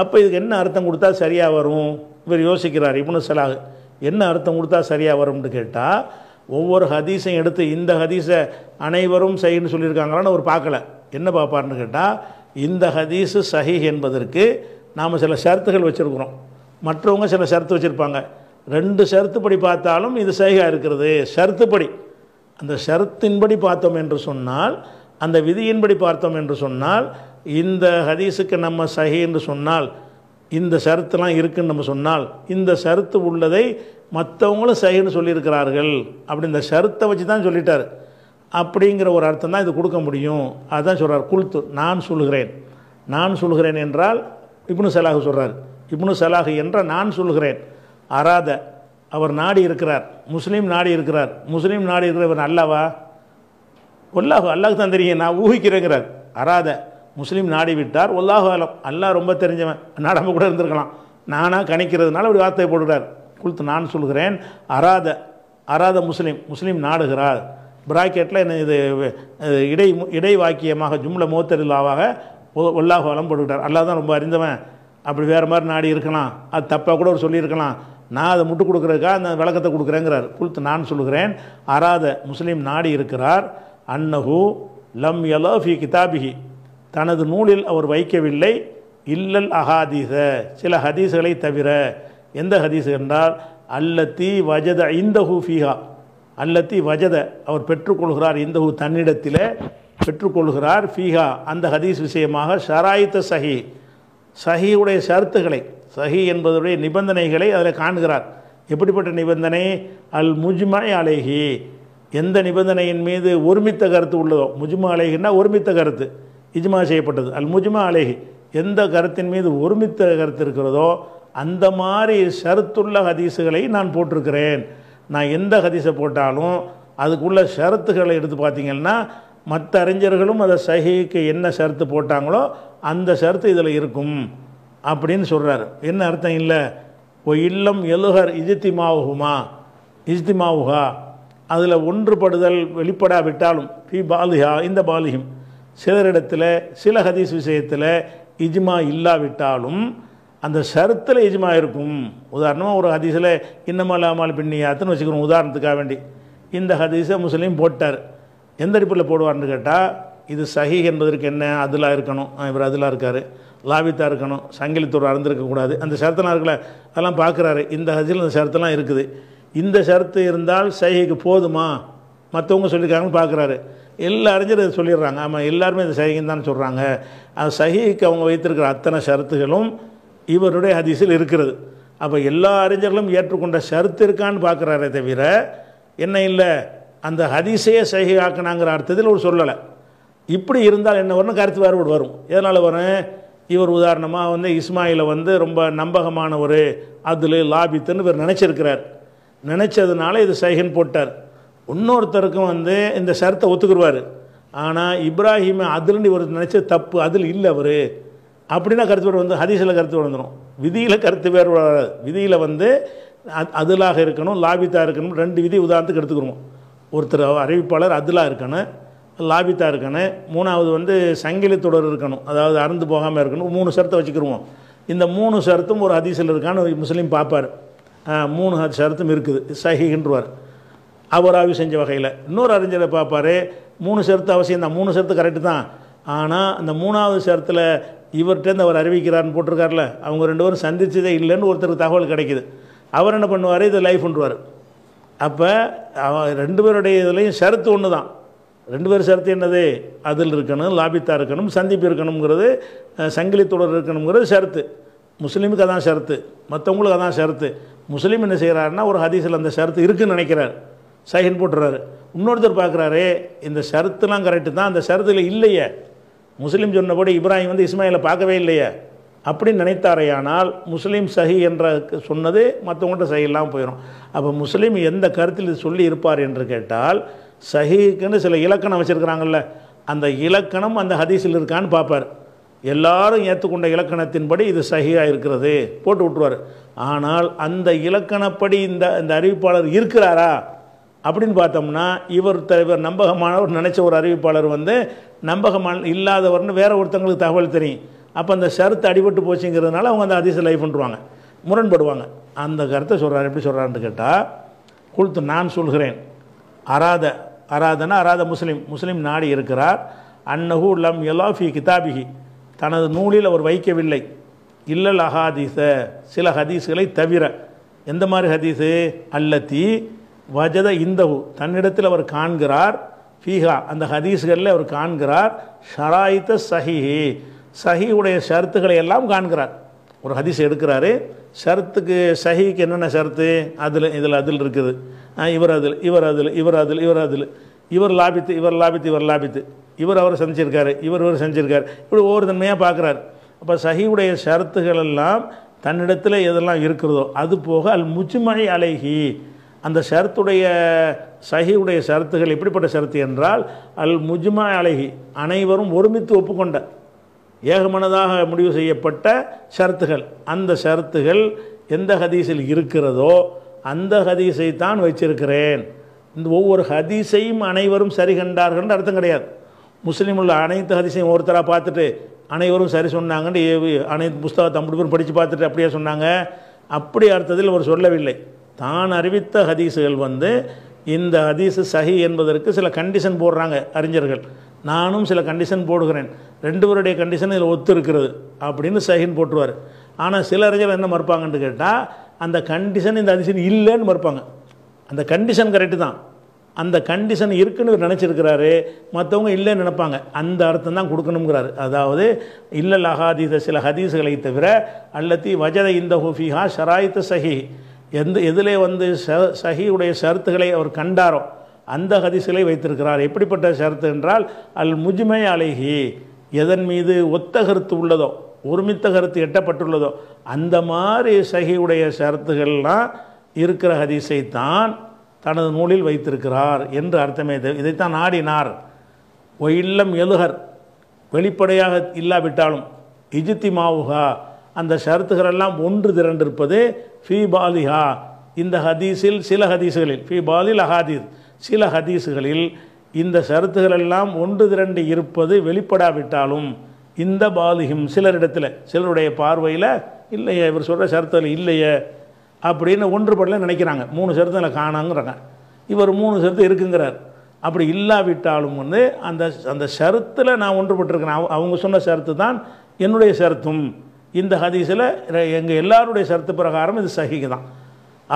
அப்போ இதுக்கு என்ன அர்த்தம் கொடுத்தா சரியாக வரும் இவர் யோசிக்கிறார் இப்போ சிலாக என்ன அர்த்தம் கொடுத்தா சரியாக வரும்னு கேட்டால் ஒவ்வொரு ஹதீஸையும் எடுத்து இந்த ஹதீஸை அனைவரும் சைன்னு சொல்லியிருக்காங்களான்னு அவர் பார்க்கல என்ன பார்ப்பார்னு கேட்டால் இந்த ஹதீஸு சஹி என்பதற்கு நாம் சில ஷர்த்துகள் வச்சுருக்குறோம் மற்றவங்க சில ஷர்த்து வச்சுருப்பாங்க ரெண்டு சருத்துப்படி பார்த்தாலும் இது சைகா இருக்கிறது ஷருத்துப்படி அந்த ஷரத்தின்படி பார்த்தோம் என்று சொன்னால் அந்த விதியின்படி பார்த்தோம் என்று சொன்னால் இந்த ஹதீஸுக்கு நம்ம சஹி என்று சொன்னால் இந்த சருத்துலாம் இருக்குன்னு நம்ம சொன்னால் இந்த சருத்து உள்ளதை மற்றவங்களும் சைன்னு சொல்லியிருக்கிறார்கள் அப்படி இந்த சருத்தை வச்சு தான் சொல்லிட்டார் அப்படிங்கிற ஒரு அர்த்தம் தான் இது கொடுக்க முடியும் அதுதான் சொல்கிறார் குளுத்து நான் சொல்கிறேன் நான் சொல்கிறேன் என்றால் இப்னு சலாகு சொல்கிறார் இப்னு சலாகு என்றால் நான் சொல்கிறேன் அராத அவர் நாடி இருக்கிறார் முஸ்லீம் நாடி இருக்கிறார் முஸ்லீம் நாடி இருக்கிறவர் அல்லாவா ஒல்லாஹு அல்லாஹ் தான் தெரியும் நான் ஊகிக்கிறேங்கிறார் அராத முஸ்லீம் நாடி விட்டார் ஒல்லாஹு அலம் அல்லாஹ் ரொம்ப தெரிஞ்சவன் நாடம்பு கூட இருந்திருக்கலாம் நானாக கணிக்கிறதுனால ஒரு வார்த்தையை போடுகிறார் கொடுத்து நான் சொல்கிறேன் அராத அராத முஸ்லீம் முஸ்லீம் நாடுகிறார் பிராக்கெட்டில் என்ன இது இடை இடை வாக்கியமாக ஜும்ல மோத்தரில்லாவாக ஒல்லாஹு அலம் போட்டுக்கிட்டார் அல்லாஹ் தான் ரொம்ப அறிந்தவன் அப்படி வேறு மாதிரி நாடி இருக்கலாம் அது தப்பாக கூட ஒரு சொல்லியிருக்கலாம் நான் அதை முட்டு கொடுக்குறதுக்காக அந்த விளக்கத்தை கொடுக்குறேங்கிறார் குல்த்து நான் சொல்லுகிறேன் அராத முஸ்லீம் நாடி இருக்கிறார் அன்னஹு லம் எலோ ஃபி கிதாபிகி தனது நூலில் அவர் வைக்கவில்லை இல்லல் அஹாதீச சில ஹதீஸ்களை தவிர எந்த ஹதீஸ் என்றால் அல்லத்தி வஜத ஹூ ஃபீஹா அல்லத்தி வஜத அவர் பெற்றுக்கொள்கிறார் இந்த ஹூ தன்னிடத்தில் பெற்றுக்கொள்கிறார் ஃபீஹா அந்த ஹதீஸ் விஷயமாக ஷராயித்த சஹி சஹியுடைய சருத்துக்களை சஹி என்பதுடைய நிபந்தனைகளை அதில் காண்கிறார் எப்படிப்பட்ட நிபந்தனை அல் முஜ்மாய் அலேஹி எந்த நிபந்தனையின் மீது ஒருமித்த கருத்து உள்ளதோ முஜ்மா அலேஹின்னா ஒருமித்த கருத்து இஜ்மா செய்யப்பட்டது அல் முஜ்மா அலேஹி எந்த கருத்தின் மீது ஒருமித்த கருத்து இருக்கிறதோ அந்த மாதிரி ஷரத்துள்ள ஹதீஸுகளை நான் போட்டிருக்கிறேன் நான் எந்த ஹதீஸை போட்டாலும் அதுக்குள்ள ஷரத்துகளை எடுத்து பார்த்திங்கன்னா மற்ற அறிஞர்களும் அதை சஹிக்கு என்ன ஷர்த்து போட்டாங்களோ அந்த ஷர்த்து இதில் இருக்கும் அப்படின்னு சொல்கிறார் என்ன அர்த்தம் இல்லை ஓ இல்லம் எழுகர் இஜித்திமாவுகுமா இஜித்திமாவுகா அதில் ஒன்றுபடுதல் வெளிப்படாவிட்டாலும் பி பாலிஹா இந்த பாலிகம் சிலரிடத்தில் சில ஹதீஸ் விஷயத்தில் இஜ்மா இல்லாவிட்டாலும் அந்த ஷரத்தில் இஜ்மா இருக்கும் உதாரணமாக ஒரு ஹதீஸில் இன்னமல்லாமல் பின்னியாத்துன்னு வச்சுக்கிறோம் உதாரணத்துக்காக வேண்டி இந்த ஹதீஸை முஸ்லீம் போட்டார் எந்த அடிப்பில் போடுவார்னு கேட்டால் இது சஹி என்பதற்கு என்ன அதிலாக இருக்கணும் இவர் அதிலாக இருக்கார் லாபித்தாக இருக்கணும் சங்கிலித்தூர் அறந்திருக்கக்கூடாது அந்த ஷரத்தெல்லாம் இருக்கல அதெல்லாம் பார்க்குறாரு இந்த ஹஜில் அந்த ஷரத்தெல்லாம் இருக்குது இந்த சரத்து இருந்தால் சைகைக்கு போதுமா மற்றவங்க சொல்லியிருக்காங்கன்னு பார்க்குறாரு எல்லா அறிஞரும் இதை சொல்லிடுறாங்க ஆமாம் எல்லாருமே இந்த சைகின்னு தான் சொல்கிறாங்க அந்த சஹிக்கு அவங்க வைத்திருக்கிற அத்தனை ஷரத்துகளும் இவருடைய ஹதீஸில் இருக்கிறது அப்போ எல்லா அறிஞர்களும் ஏற்றுக்கொண்ட ஷரத்து இருக்கான்னு பார்க்குறாரே தவிர என்ன இல்லை அந்த ஹதீஸையே சைகையாக்கினாங்கிற அர்த்தத்தில் ஒரு சொல்லலை இப்படி இருந்தால் என்ன வரும்னு கருத்து வேறுபாடு வரும் எதனால் வரும் இவர் உதாரணமாக வந்து இஸ்மாயில வந்து ரொம்ப நம்பகமான ஒரு அதில் லாபித்துன்னு இவர் நினச்சிருக்கிறார் நினச்சதுனால இது சைகன் போட்டார் இன்னொருத்தருக்கும் வந்து இந்த சரத்தை ஒத்துக்குருவார் ஆனால் இப்ராஹிம் அதுலன்னு இவர் நினச்சது தப்பு அதில் இல்லை அவர் அப்படின்னா கருத்து வேறு வந்து ஹதீஸில் கருத்து வந்துடும் விதியில் கருத்து வேறு விதியில் வந்து அதிலாக இருக்கணும் லாபித்தாக இருக்கணும் ரெண்டு விதி உதாரணத்துக்கு எடுத்துக்கிறோம் ஒருத்தர் அறிவிப்பாளர் அதுலா இருக்கணும் லாபித்தா இருக்கணும் மூணாவது வந்து சங்கிலி தொடர் இருக்கணும் அதாவது அறந்து போகாமல் இருக்கணும் மூணு ஷரத்தை வச்சுக்கிருவோம் இந்த மூணு ஷரத்தும் ஒரு ஹதீஸில் இருக்கான்னு முஸ்லீம் பார்ப்பார் மூணு ஷரத்தும் இருக்குது சஹிகின்றவர் அவர் ஆய்வு செஞ்ச வகையில் இன்னொரு அறிஞரை பார்ப்பார் மூணு ஷரத்து அவசியம் தான் மூணு ஷரத்து கரெக்டு தான் ஆனால் அந்த மூணாவது ஷரத்தில் இவர்கிட்டேருந்து அவர் அறிவிக்கிறார்னு போட்டிருக்கார்ல அவங்க ரெண்டு பேரும் சந்தித்ததே இல்லைன்னு ஒருத்தருக்கு தகவல் கிடைக்கிது அவர் என்ன பண்ணுவார் இது லைஃப்ன்றவார் அப்போ அவன் ரெண்டு பேருடைய இதுலேயும் ஷரத்து ஒன்று தான் ரெண்டு பேர் ஷரத்து என்னது அதில் இருக்கணும் லாபித்தா இருக்கணும் சந்திப்பு இருக்கணுங்கிறது சங்கிலி தொடர் இருக்கணுங்கிறது ஷரத்து முஸ்லீமுக்கு அதான் ஷரத்து மற்றவங்களுக்கு அதான் ஷரத்து முஸ்லீம் என்ன செய்கிறாருன்னா ஒரு ஹதீஸில் அந்த ஷரத்து இருக்குன்னு நினைக்கிறார் சைன் போட்டுறாரு இன்னொருத்தர் பார்க்குறாரு இந்த ஷரத்துலாம் கரெக்டு தான் அந்த ஷரத்தில் இல்லையே முஸ்லீம் சொன்னபடி இப்ராஹிம் வந்து இஸ்மாயிலை பார்க்கவே இல்லையே அப்படின்னு நினைத்தாரையானால் முஸ்லீம் சஹி என்ற சொன்னது மற்றவங்கள்ட்ட இல்லாமல் போயிடும் அப்போ முஸ்லீம் எந்த கருத்தில் சொல்லி இருப்பார் என்று கேட்டால் சஹிக்குன்னு சில இலக்கணம் வச்சுருக்கிறாங்கல்ல அந்த இலக்கணம் அந்த ஹதீஸில் இருக்கான்னு பார்ப்பார் எல்லாரும் ஏற்றுக்கொண்ட இலக்கணத்தின்படி இது சஹியாக இருக்கிறது போட்டு விட்டுருவார் ஆனால் அந்த இலக்கணப்படி இந்த இந்த அறிவிப்பாளர் இருக்கிறாரா அப்படின்னு பார்த்தோம்னா இவர் தலைவர் நம்பகமானவர் நினச்ச ஒரு அறிவிப்பாளர் வந்து நம்பகமான இல்லாதவர்னு வேறு ஒருத்தங்களுக்கு தகவல் தெரியும் அப்போ அந்த ஷரத்து அடிபட்டு போச்சுங்கிறதுனால அவங்க அந்த அதிச பண்ணுவாங்க முரண்படுவாங்க அந்த கருத்தை சொல்கிறார் எப்படி சொல்கிறான்னு கேட்டால் கொடுத்து நான் சொல்கிறேன் அராத அராதனா அராத முஸ்லீம் முஸ்லீம் நாடி இருக்கிறார் அன்னஹூ லம் எலாஃபி கிதாபிகி தனது நூலில் அவர் வைக்கவில்லை இல்லல் அஹாதீச சில ஹதீஸுகளை தவிர எந்த மாதிரி ஹதீஸு அல்லத்தி வஜத இந்தகு தன்னிடத்தில் அவர் காண்கிறார் ஃபீஹா அந்த ஹதீஸ்களில் அவர் காண்கிறார் ஷராயித்த சஹிஹி சஹியுடைய ஷரத்துக்களை எல்லாம் காண்கிறார் ஒரு ஹதீஸ் எடுக்கிறாரு ஷரத்துக்கு சஹிக்கு என்னென்ன ஷரத்து அதில் இதில் அதில் இருக்குது இவர் அதில் இவர் அதில் இவர் அதில் இவர் அதில் இவர் லாபித்து இவர் லாபித்து இவர் லாபித்து இவர் அவர் செஞ்சுருக்காரு இவர் இவர் செஞ்சுருக்கார் இப்படி ஒவ்வொரு தன்மையாக பார்க்குறாரு அப்போ சஹியுடைய ஷரத்துகள் எல்லாம் தன்னிடத்தில் எதெல்லாம் இருக்கிறதோ அது போக அல் முச்சுமழை அலைகி அந்த ஷரத்துடைய சஹியுடைய ஷரத்துகள் எப்படிப்பட்ட ஷரத்து என்றால் அல் முஜ்மா அலைகி அனைவரும் ஒருமித்து ஒப்புக்கொண்ட ஏகமனதாக முடிவு செய்யப்பட்ட ஷரத்துகள் அந்த ஷரத்துகள் எந்த ஹதீஸில் இருக்கிறதோ அந்த ஹதீஸை தான் வச்சிருக்கிறேன் இந்த ஒவ்வொரு ஹதீஸையும் அனைவரும் சரி கண்டார்கள் அர்த்தம் கிடையாது முஸ்லீம் உள்ள அனைத்து ஹதீஸையும் ஒருத்தராக பார்த்துட்டு அனைவரும் சரி சொன்னாங்கன்னு அனைத்து புஸ்தகத்தை அப்படி பேரும் படித்து பார்த்துட்டு அப்படியே சொன்னாங்க அப்படி அர்த்தத்தில் அவர் சொல்லவில்லை தான் அறிவித்த ஹதீஸுகள் வந்து இந்த ஹதீஸு சஹி என்பதற்கு சில கண்டிஷன் போடுறாங்க அறிஞர்கள் நானும் சில கண்டிஷன் போடுகிறேன் ரெண்டு பேருடைய கண்டிஷன் இதில் ஒத்து இருக்கிறது அப்படின்னு சைகன் போட்டுருவார் ஆனால் சில அறிஞர் என்ன மறுப்பாங்கன்னு கேட்டால் அந்த கண்டிஷன் இந்த அதிசயம் இல்லைன்னு மறுப்பாங்க அந்த கண்டிஷன் கரெக்டு தான் அந்த கண்டிஷன் இருக்குன்னு நினச்சிருக்கிறாரு மற்றவங்க இல்லைன்னு நினைப்பாங்க அந்த அர்த்தம் தான் கொடுக்கணுங்கிறாரு அதாவது இல்லல் அகாதீத சில ஹதீஸுகளை தவிர அல்லத்தி வஜத இந்த ஹூஃபிஹா ஷராயித்த சஹி எந்த எதிலே வந்து ச சஹியுடைய ஷருத்துகளை அவர் கண்டாரோ அந்த ஹதிசிலை வைத்திருக்கிறார் எப்படிப்பட்ட ஷரத்து என்றால் அல் முஜ்மை அழகி எதன் மீது ஒத்த கருத்து உள்ளதோ ஒருமித்த கருத்து எட்டப்பட்டுள்ளதோ அந்த மாதிரி சகியுடைய ஷரத்துகள்லாம் இருக்கிற ஹதீஸை தான் தனது நூலில் வைத்திருக்கிறார் என்று அர்த்தமே இதைத்தான் நாடினார் ஒயில்லம் எழுகர் வெளிப்படையாக இல்லாவிட்டாலும் இஜித்தி மாவுகா அந்த ஷரத்துகளெல்லாம் ஒன்று திரண்டிருப்பது ஃபி பாலிஹா இந்த ஹதீஸில் சில ஹதீஸுகளில் ஃபி பாலில் அஹாதீஸ் சில ஹதீஸுகளில் இந்த சருத்துகளெல்லாம் ஒன்று திரண்டு இருப்பது வெளிப்படாவிட்டாலும் இந்த பாலிகம் சிலரிடத்தில் சிலருடைய பார்வையில் இல்லையே இவர் சொல்கிற சருத்தில் இல்லையே அப்படின்னு ஒன்றுபடல நினைக்கிறாங்க மூணு சருத்தில் காணாங்கிறாங்க இவர் மூணு சருத்து இருக்குங்கிறார் அப்படி இல்லாவிட்டாலும் வந்து அந்த அந்த சருத்தில் நான் ஒன்றுபட்டிருக்கிறேன் அவங்க சொன்ன சருத்து தான் என்னுடைய சருத்தும் இந்த ஹதீஸில் எங்கள் எல்லாருடைய சருத்து பிரகாரம் இது சகிக்கு தான்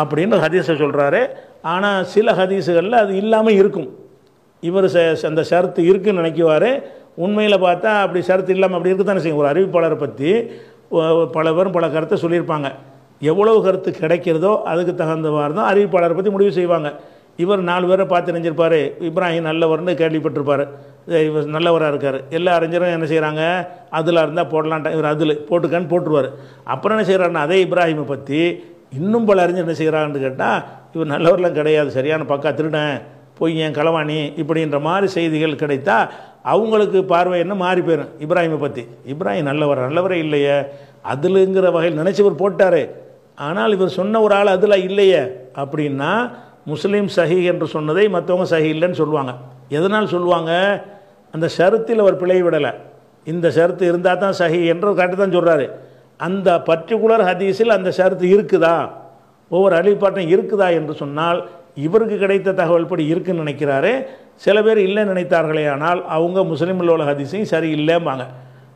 அப்படின்னு ஹதீஸை சொல்கிறாரு ஆனால் சில ஹதீஸுகளில் அது இல்லாமல் இருக்கும் இவர் ச அந்த ஷர்த்து இருக்குன்னு நினைக்குவார் உண்மையில் பார்த்தா அப்படி ஷரத்து இல்லாமல் அப்படி இருக்க தானே செய்யும் ஒரு அறிவிப்பாளரை பற்றி பல பேரும் பல கருத்தை சொல்லியிருப்பாங்க எவ்வளவு கருத்து கிடைக்கிறதோ அதுக்கு மாதிரி தான் அறிவிப்பாளரை பற்றி முடிவு செய்வாங்க இவர் நாலு பேரை பார்த்து நினைஞ்சிருப்பார் இப்ராஹிம் நல்லவர்னு கேள்விப்பட்டிருப்பார் இவர் நல்லவராக இருக்கார் எல்லா அறிஞரும் என்ன செய்கிறாங்க அதில் இருந்தால் போடலான்ட்டா இவர் அதில் போட்டுக்கான்னு போட்டுருவார் அப்புறம் என்ன செய்கிறாருன்னா அதே இப்ராஹிமை பற்றி இன்னும் பல அறிஞர் என்ன செய்கிறான்னு கேட்டால் இவர் நல்லவரெலாம் கிடையாது சரியான பக்கா திருடன் பொய்யன் களவாணி இப்படின்ற மாதிரி செய்திகள் கிடைத்தா அவங்களுக்கு பார்வை என்ன மாறி போயிடும் இப்ராஹிமை பற்றி இப்ராஹிம் நல்லவர் நல்லவரே இல்லையே அதுலங்கிற வகையில் நினச்சவர் போட்டார் ஆனால் இவர் சொன்ன ஒரு ஆள் அதில் இல்லையே அப்படின்னா முஸ்லீம் சஹி என்று சொன்னதை மற்றவங்க சஹி இல்லைன்னு சொல்லுவாங்க எதனால் சொல்லுவாங்க அந்த ஷருத்தில் அவர் பிழை விடலை இந்த ஷருத்து இருந்தால் தான் சஹி என்று கரெக்டாக தான் சொல்கிறாரு அந்த பர்டிகுலர் ஹதீஸில் அந்த ஷரத்து இருக்குதா ஒவ்வொரு அழிப்பாட்டம் இருக்குதா என்று சொன்னால் இவருக்கு கிடைத்த தகவல் படி இருக்குன்னு நினைக்கிறாரு சில பேர் இல்லை நினைத்தார்களே ஆனால் அவங்க முஸ்லீமில் உள்ள ஹதீஸையும் சரி இல்லைம்பாங்க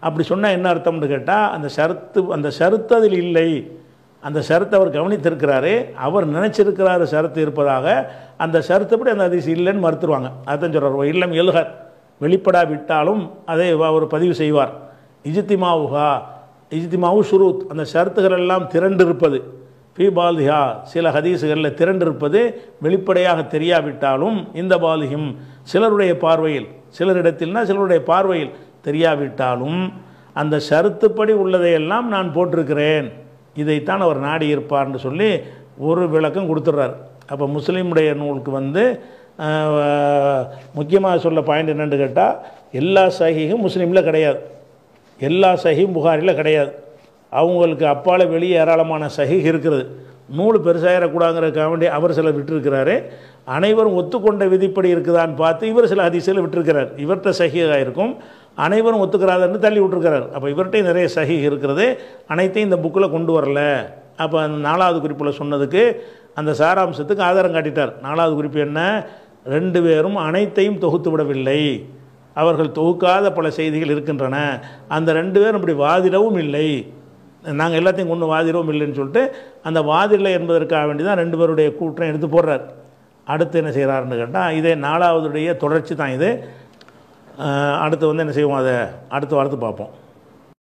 அப்படி சொன்னால் என்ன அர்த்தம்னு கேட்டால் அந்த ஷரத்து அந்த ஷரத்து அதில் இல்லை அந்த ஷரத்தை அவர் கவனித்திருக்கிறாரு அவர் நினச்சிருக்கிறாரு ஷரத்து இருப்பதாக அந்த ஷரத்துப்படி அந்த அதிசி இல்லைன்னு மறுத்துருவாங்க அதான் சொல்கிறார் இல்லம் எழுகர் வெளிப்படாவிட்டாலும் அதை அவர் பதிவு செய்வார் இஜித்திமாவுகா இஜ்திமாவு ஷுரூத் அந்த ஷரத்துகள் எல்லாம் திரண்டிருப்பது ஃபி பாலிஹா சில ஹதீசுகளில் திரண்டிருப்பது வெளிப்படையாக தெரியாவிட்டாலும் இந்த பாலிஹிம் சிலருடைய பார்வையில் சிலரிடத்தில்னா சிலருடைய பார்வையில் தெரியாவிட்டாலும் அந்த ஷருத்துப்படி உள்ளதையெல்லாம் நான் போட்டிருக்கிறேன் இதைத்தான் அவர் நாடி இருப்பார்னு சொல்லி ஒரு விளக்கம் கொடுத்துட்றார் அப்போ முஸ்லீமுடைய நூலுக்கு வந்து முக்கியமாக சொல்ல பாயிண்ட் என்னென்னு கேட்டால் எல்லா சகிகும் முஸ்லீமில் கிடையாது எல்லா சகியும் புகாரில் கிடையாது அவங்களுக்கு அப்பால் வெளியே ஏராளமான சகி இருக்கிறது நூல் பெருசாகிடக்கூடாதுங்கிறதுக்காக வேண்டி அவர் சில விட்டுருக்கிறாரு அனைவரும் ஒத்துக்கொண்ட விதிப்படி இருக்குதான்னு பார்த்து இவர் சில அதிசயில் விட்டுருக்கிறார் இவர்கிட்ட சகியாக இருக்கும் அனைவரும் ஒத்துக்கிறாதன்னு தள்ளி விட்டுருக்கிறார் அப்போ இவர்கிட்டையும் நிறைய சகி இருக்கிறது அனைத்தையும் இந்த புக்கில் கொண்டு வரல அப்போ அந்த நாலாவது குறிப்பில் சொன்னதுக்கு அந்த சாராம்சத்துக்கு ஆதாரம் காட்டிட்டார் நாலாவது குறிப்பு என்ன ரெண்டு பேரும் அனைத்தையும் தொகுத்து விடவில்லை அவர்கள் தொகுக்காத பல செய்திகள் இருக்கின்றன அந்த ரெண்டு பேரும் இப்படி வாதிடவும் இல்லை நாங்கள் எல்லாத்தையும் ஒன்று வாதிடவும் இல்லைன்னு சொல்லிட்டு அந்த வாதிடலை என்பதற்காக வேண்டி தான் ரெண்டு பேருடைய கூற்றம் எடுத்து போடுறார் அடுத்து என்ன செய்கிறாருன்னு கேட்டால் இதே நாலாவதுடைய தொடர்ச்சி தான் இது அடுத்து வந்து என்ன செய்வோம் அதை அடுத்த வாரத்து பார்ப்போம்